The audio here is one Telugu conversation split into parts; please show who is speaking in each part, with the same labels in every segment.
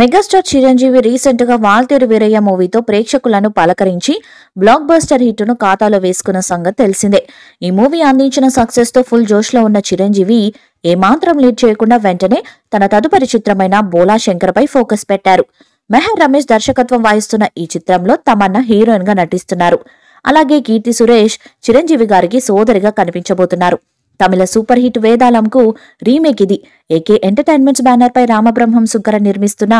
Speaker 1: మెగాస్టార్ చిరంజీవి రీసెంట్ గా వాల్తేరు వీరయ్య మూవీతో ప్రేక్షకులను పలకరించి బ్లాక్ బస్టర్ హిట్ ను ఖాతాలో వేసుకున్న సంగతి తెలిసిందే ఈ మూవీ అందించిన సక్సెస్ తో ఫుల్ జోష్ లో ఉన్న చిరంజీవి ఏమాత్రం లీడ్ చేయకుండా వెంటనే తన తదుపరి చిత్రమైన బోలా శంకర్ పై ఫోకస్ పెట్టారు మెహర్ రమేష్ దర్శకత్వం వహిస్తున్న ఈ చిత్రంలో తమన్నా హీరోయిన్ గా నటిస్తున్నారు అలాగే కీర్తి సురేష్ చిరంజీవి గారికి సోదరిగా కనిపించబోతున్నారు తమిళ సూపర్ హిట్ వేదాలంకు రీమేక్ ఇది ఏకే ఎంటర్టైన్మెంట్స్ బ్యానర్ పై రామబ్రహ్మం సుగ్గర నిర్మిస్తున్న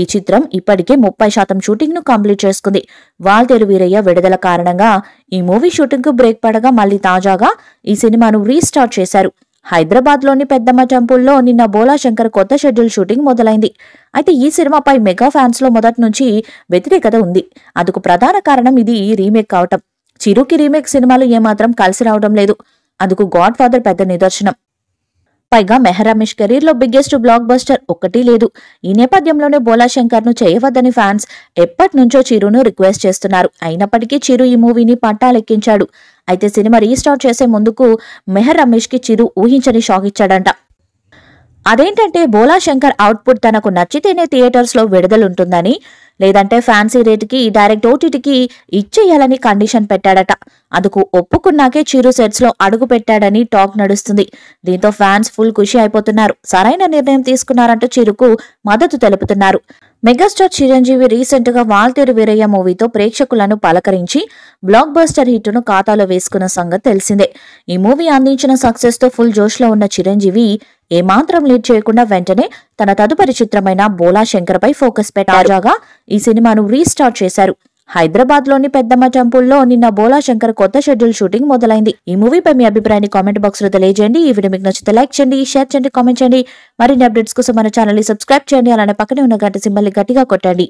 Speaker 1: ఈ చిత్రం ఇప్పటికే ముప్పై శాతం షూటింగ్ ను కంప్లీట్ చేసుకుంది వాల్తేరు వీరయ్య విడుదల కారణంగా ఈ మూవీ షూటింగ్ కు బ్రేక్ పడగా మళ్ళీ తాజాగా ఈ సినిమాను రీస్టార్ట్ చేశారు హైదరాబాద్లోని పెద్దమ్మ టెంపుల్లో నిన్న బోలా శంకర్ కొత్త షెడ్యూల్ షూటింగ్ మొదలైంది అయితే ఈ సినిమాపై మెగా ఫ్యాన్స్లో మొదటి నుంచి వ్యతిరేకత ఉంది అందుకు ప్రధాన కారణం ఇది రీమేక్ కావటం చిరుకి రీమేక్ సినిమాలు ఏమాత్రం కలిసి రావడం లేదు అందుకు గాడ్ ఫాదర్ పెద్ద నిదర్శనం పైగా మెహరమేష్ కెరీర్లో బిగ్గెస్ట్ బ్లాక్ బస్టర్ ఒక్కటి లేదు ఈ నేపథ్యంలోనే బోలా శంకర్ను చేయవద్దని ఫ్యాన్స్ ఎప్పటి నుంచో చిరును రిక్వెస్ట్ చేస్తున్నారు అయినప్పటికీ చిరు ఈ మూవీని పట్టాలెక్కించాడు అయితే సినిమా రీస్టార్ట్ చేసే ముందుకు మెహర్ రమేష్కి చిరు ఊహించని షాక్ ఇచ్చాడంట అదేంటంటే బోలా శంకర్ అవుట్పుట్ తనకు నచ్చితేనే థియేటర్స్లో విడుదలుంటుందని లేదంటే ఫ్యాన్సీ రేటుకి డైరెక్ట్ ఓటీటీకి ఇచ్చేయాలని కండిషన్ పెట్టాడట అందుకు ఒప్పుకున్నాకే చిరు లో అడుగు పెట్టాడని టాక్ నడుస్తుంది దీంతో ఫ్యాన్స్ ఫుల్ ఖుషి అయిపోతున్నారు సరైన నిర్ణయం తీసుకున్నారంటూ చిరుకు మద్దతు తెలుపుతున్నారు మెగాస్టార్ చిరంజీవి రీసెంట్ గా వాల్తేరు వీరయ్య మూవీతో ప్రేక్షకులను పలకరించి బ్లాక్ బస్టర్ హిట్ ను ఖాతాలో వేసుకున్న సంగతి తెలిసిందే ఈ మూవీ అందించిన సక్సెస్ తో ఫుల్ జోష్ లో ఉన్న చిరంజీవి ఏమాత్రం లేట్ చేయకుండా వెంటనే తన తదుపరి చిత్రమైన బోలా శంకర్ పై ఫోకస్ పెట్టాగా ఈ సినిమాను రీస్టార్ట్ చేశారు హైదరాబాద్లోని పెద్దమ్మ టెంపుల్లో నిన్న బోలా శంకర్ కొత్త షెడ్యూల్ షూటింగ్ మొదలైంది ఈ మూవీపై మీ అభిప్రాయాన్ని కామెంట్ లో తెలియజేయండి ఈ వీడియో మీకు నచ్చితే లైక్ చేయండి షేర్ చేయండి కామెంట్ చేయండి మరిన్ని అప్డేట్స్ కోసం మన ఛానల్ని సబ్స్క్రైబ్ చేయండి అలానే పక్కనే ఉన్న గంట సింబల్ని గట్టిగా కొట్టండి